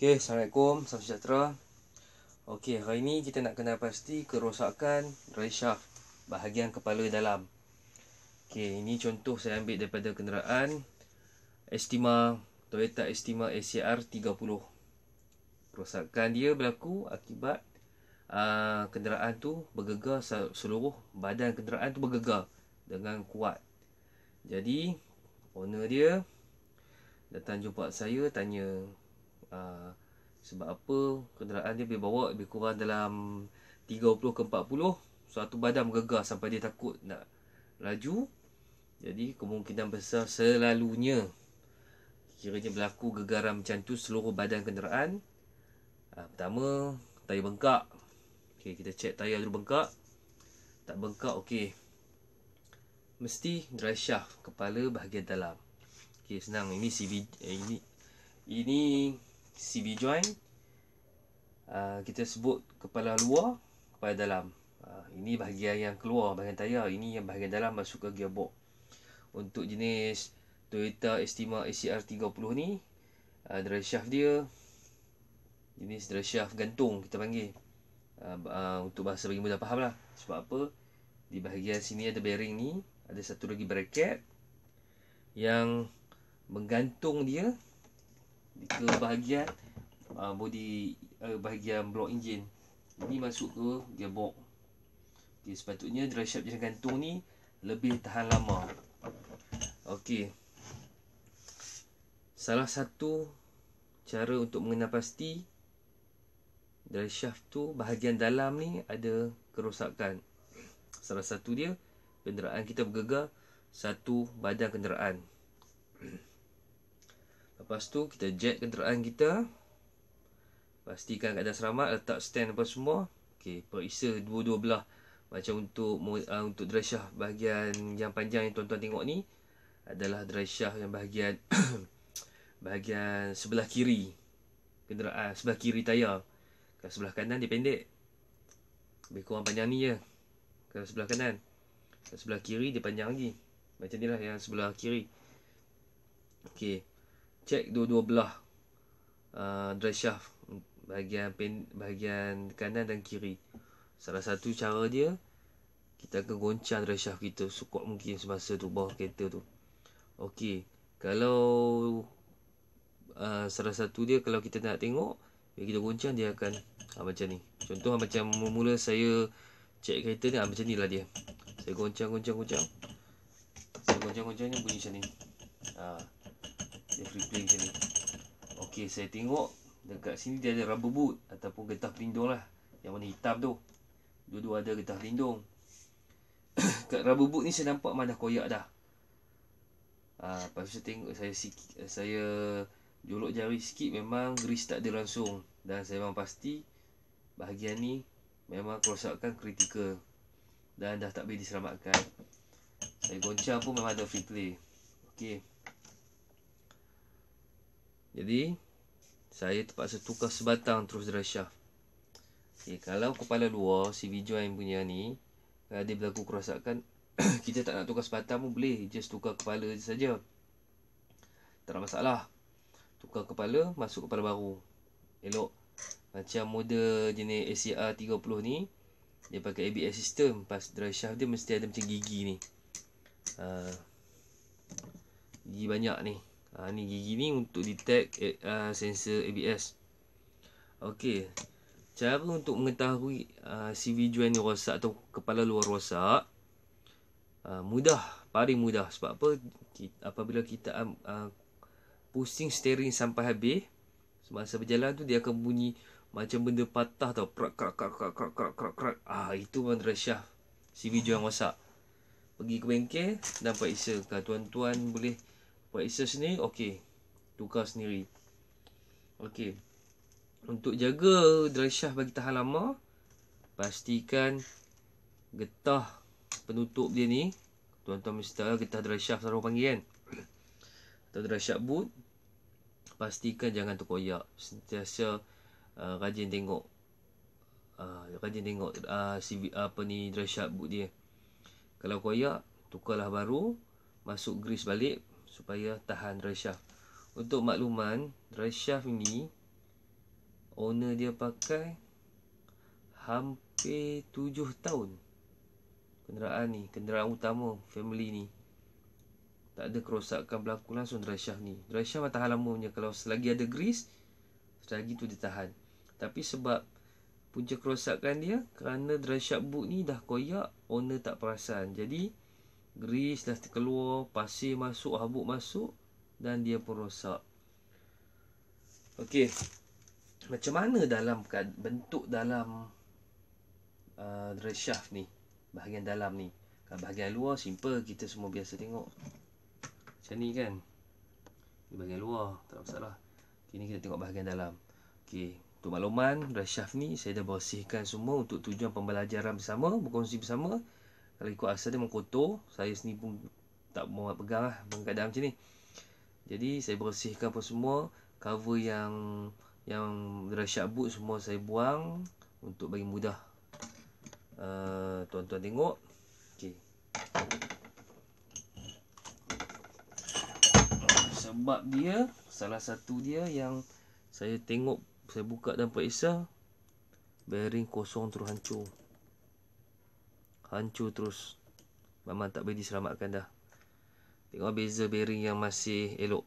Okey, Assalamualaikum, salam sejahtera. Okey, hari ini kita nak kenal pasti kerosakan shaft bahagian kepala dalam. Okey, ini contoh saya ambil daripada kenderaan Estima Toyota Estima ACR 30. Kerosakan dia berlaku akibat uh, kenderaan tu bergegar seluruh badan kenderaan tu bergegar dengan kuat. Jadi, owner dia datang jumpa saya tanya Ah, sebab apa kenderaan dia boleh bawa lebih kurang dalam 30 ke 40 suatu badan gegar sampai dia takut nak laju jadi kemungkinan besar selalunya kiranya berlaku gegaran macam tu seluruh badan kenderaan uh, pertama tayar bengkak okey kita check tayar dulu bengkak tak bengkak okey mesti dry kepala bahagian dalam okey senang ini CV eh, ini ini CV joint uh, kita sebut kepala luar kepala dalam uh, ini bahagian yang keluar bahagian tayar ini yang bahagian dalam masuk ke gearbox untuk jenis Toyota Estima ACR 30 ni uh, drive shaft dia jenis drive shaft gantung kita panggil uh, uh, untuk bahasa bagi mudah faham lah sebab apa di bahagian sini ada bearing ni ada satu lagi bracket yang menggantung dia ke bahagian uh, body uh, bahagian blok enjin ini masuk ke gearbox okay, sepatutnya drive shaft jenis gantung ni lebih tahan lama Okey. salah satu cara untuk mengenal pasti drive shaft tu bahagian dalam ni ada kerosakan salah satu dia kenderaan kita bergegar satu badan kenderaan Lepas tu kita jet kenderaan kita Pastikan kat dalam seramat letak stand apa semua Okay periksa dua-dua belah Macam untuk uh, untuk dry bahagian yang panjang yang tuan-tuan tengok ni Adalah dry yang bahagian Bahagian sebelah kiri Kenderaan ah, sebelah kiri tayar Kalau sebelah kanan dia pendek Lebih kurang panjang ni je Kalau sebelah kanan Kalau sebelah kiri dia panjang lagi Macam ni lah yang sebelah kiri Okey check dua-dua belah uh, ah, drive shaft bahagian pin, bahagian kanan dan kiri. Salah satu cara dia kita akan goncang drive shaft kita sekuat mungkin semasa tu bawah kereta tu. Okey, kalau uh, salah satu dia kalau kita nak tengok bila kita goncang dia akan ha, macam ni. Contoh macam mula saya check kereta ni ha, macam ni lah dia. Saya goncang goncang goncang. Saya goncang goncang ni bunyi macam ni. Ha. Uh free plane macam ni Ok saya tengok Dekat sini dia ada rubber boot Ataupun getah pelindung lah Yang warna hitam tu Dua-dua ada getah pelindung Kat rubber boot ni saya nampak mana koyak dah ha, Lepas tu saya tengok saya, saya jolok jari sikit Memang grease tak ada langsung Dan saya memang pasti Bahagian ni Memang kerosakan kritikal Dan dah tak boleh diselamatkan Saya goncang pun memang ada free play Okay jadi saya terpaksa tukar sebatang terus drive shaft. Okay, kalau kepala dua si CV yang punya ni ada berlaku kerosakan, kita tak nak tukar sebatang pun boleh, just tukar kepala saja. Tak ada masalah. Tukar kepala, masuk kepala baru. Elok. Macam model jenis ACR 30 ni Dia pakai ABS system Pas dry shaft dia mesti ada macam gigi ni uh, Gigi banyak ni Ha, ni gigi ni untuk detect uh, sensor ABS. Okey. Cara untuk mengetahui uh, CV joint ni rosak atau kepala luar rosak. Uh, mudah. Paling mudah. Sebab apa? Kita, apabila kita uh, pusing steering sampai habis. Semasa berjalan tu dia akan bunyi macam benda patah tau. Krak, krak, krak, krak, krak, krak, krak, krak. Ah, itu pun resyah. CV joint rosak. Pergi ke bengkel. Dapat isa. Tuan-tuan boleh... Buat research ni okey, Tukar sendiri okey. Untuk jaga dry shaft bagi tahan lama Pastikan Getah Penutup dia ni Tuan-tuan mesti tahu Getah dry shaft Selalu panggil kan Getah dry shaft boot Pastikan jangan terkoyak Sentiasa uh, Rajin tengok uh, Rajin tengok uh, CV, uh, Apa ni Dry shaft boot dia Kalau koyak Tukarlah baru Masuk grease balik supaya tahan Rashaf untuk makluman Rashaf ini owner dia pakai hampir 7 tahun kenderaan ni kenderaan utama family ni tak ada kerosakan berlaku langsung Rashaf ni Rashaf tahan lama punya kalau selagi ada grease selagi tu dia tahan tapi sebab punca kerosakan dia kerana dry shark boot ni dah koyak owner tak perasan jadi Grease dah terkeluar Pasir masuk Habuk masuk Dan dia pun rosak Okay Macam mana dalam Bentuk dalam uh, Dress shaft ni Bahagian dalam ni Kalau bahagian luar Simple Kita semua biasa tengok Macam ni kan Di bahagian luar Tak ada masalah Kini kita tengok bahagian dalam Okay untuk makluman, dress shaft ni saya dah bersihkan semua untuk tujuan pembelajaran bersama, berkongsi bersama. Kalau ikut asal dia mengkotor Saya sendiri pun tak mau pegang lah Bukan keadaan macam ni Jadi saya bersihkan apa semua Cover yang Yang Rashad boot semua saya buang Untuk bagi mudah eh, Tuan-tuan uh, tengok okay. Sebab dia Salah satu dia yang Saya tengok Saya buka dalam periksa Bearing kosong terus hancur Hancur terus Memang tak boleh diselamatkan dah Tengok lah beza bearing yang masih elok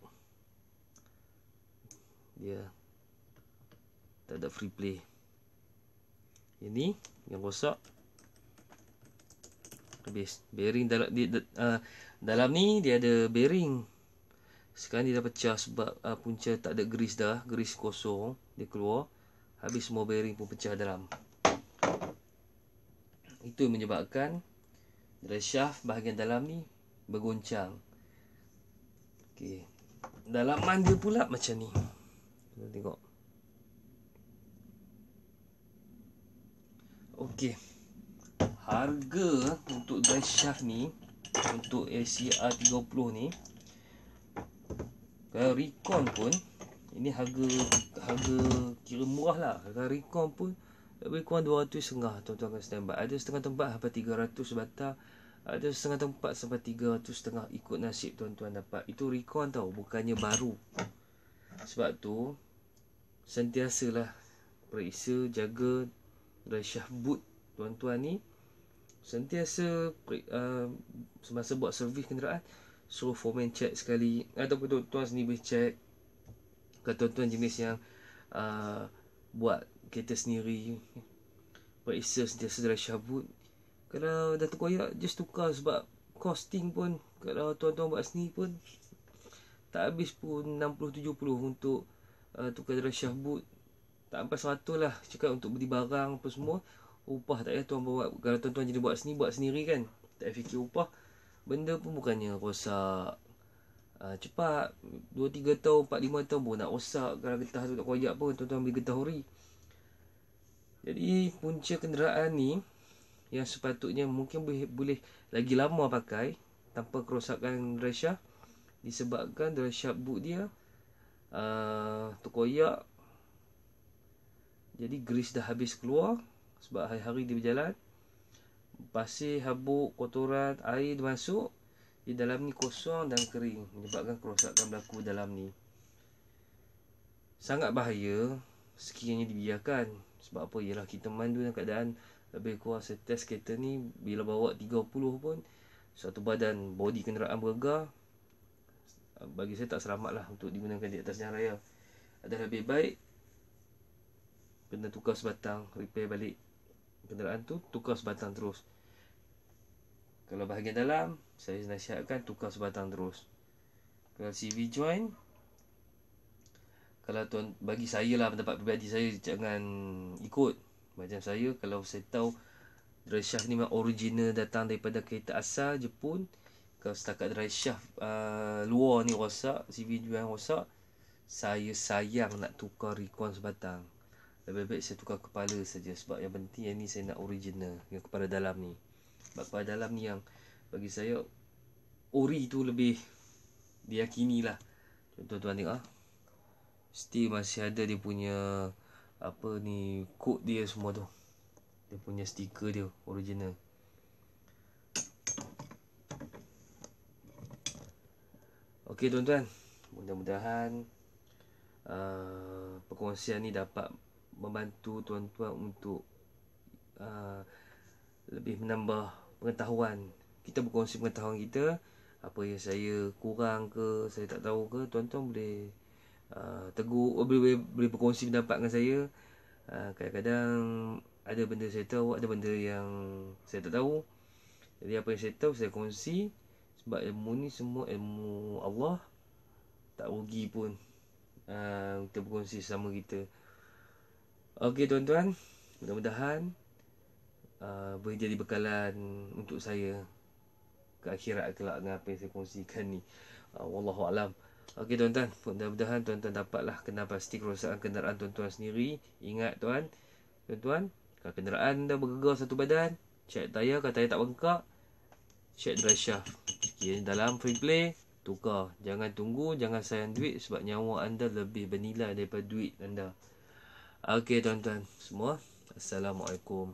Dia Tak ada free play Ini yang rosak Habis Bearing dalam di, de, uh, ah, Dalam ni dia ada bearing Sekarang dia dah pecah sebab uh, Punca tak ada grease dah Grease kosong Dia keluar Habis semua bearing pun pecah Dalam itu yang menyebabkan Reshaf bahagian dalam ni Bergoncang Okey Dalaman dia pula macam ni Kita tengok Okey Harga untuk drive shaft ni Untuk ACR30 ni Kalau recon pun Ini harga harga kira murah lah Kalau recon pun lebih kurang 200 setengah tuan-tuan akan standby ada setengah tempat sampai 300 batal ada setengah tempat sampai 300 setengah ikut nasib tuan-tuan dapat itu recon tau bukannya baru sebab tu sentiasalah periksa jaga Raisyah boot tuan-tuan ni sentiasa uh, semasa buat servis kenderaan suruh foreman check sekali ataupun tuan-tuan sendiri boleh check ke tuan-tuan jenis yang uh, buat kereta sendiri Periksa sentiasa dalam syabut Kalau dah terkoyak Just tukar sebab Costing pun Kalau tuan-tuan buat sendiri pun Tak habis pun 60-70 untuk uh, Tukar dalam syabut Tak sampai 100 lah Cakap untuk beli barang apa semua Upah tak payah tuan buat Kalau tuan-tuan jadi buat sendiri Buat sendiri kan Tak fikir upah Benda pun bukannya rosak Uh, cepat 2-3 tahun 4-5 tahun pun nak rosak Kalau getah tu tak koyak pun Tuan-tuan ambil getah ori jadi punca kenderaan ni yang sepatutnya mungkin boleh, boleh lagi lama pakai tanpa kerosakan Russia disebabkan dalam shop dia a uh, terkoyak jadi grease dah habis keluar sebab hari-hari dia berjalan pasir habuk kotoran air masuk di dalam ni kosong dan kering menyebabkan kerosakan berlaku dalam ni sangat bahaya sekiranya dibiarkan sebab apa ialah kita mandu dalam keadaan lebih kurang setes kereta ni bila bawa 30 pun satu badan body kenderaan bergegar bagi saya tak selamat lah untuk digunakan di atas jalan raya ada lebih baik kena tukar sebatang repair balik kenderaan tu tukar sebatang terus kalau bahagian dalam saya nasihatkan tukar sebatang terus kalau CV joint kalau tuan bagi saya lah pendapat pribadi saya jangan ikut macam saya kalau saya tahu dry shaft ni memang original datang daripada kereta asal Jepun kalau setakat dry shaft uh, luar ni rosak CV juga rosak saya sayang nak tukar recon sebatang lebih baik saya tukar kepala saja sebab yang penting yang ni saya nak original yang kepala dalam ni sebab kepala dalam ni yang bagi saya ori tu lebih diyakini lah contoh tuan tengok ah still masih ada dia punya apa ni code dia semua tu dia punya stiker dia original Okey tuan-tuan mudah-mudahan uh, perkongsian ni dapat membantu tuan-tuan untuk uh, lebih menambah pengetahuan kita berkongsi pengetahuan kita apa yang saya kurang ke saya tak tahu ke tuan-tuan boleh Ah, teguh oh, boleh, boleh, boleh berkongsi pendapat dengan saya uh, kadang-kadang ada benda saya tahu ada benda yang saya tak tahu jadi apa yang saya tahu saya kongsi sebab ilmu ni semua ilmu Allah tak rugi pun ah, kita berkongsi sama kita Okey tuan-tuan mudah-mudahan uh, boleh jadi bekalan untuk saya ke akhirat kelak dengan apa yang saya kongsikan ni uh, wallahu Okey tuan-tuan, mudah-mudahan tuan-tuan dapatlah kenal pasti kerosakan kenderaan tuan-tuan sendiri. Ingat tuan, tuan-tuan, kalau kenderaan dah bergegar satu badan, check tayar, kalau tayar tak bengkak, check drive shaft. Sekiranya dalam free play, tukar. Jangan tunggu, jangan sayang duit sebab nyawa anda lebih bernilai daripada duit anda. Okey tuan-tuan semua, Assalamualaikum.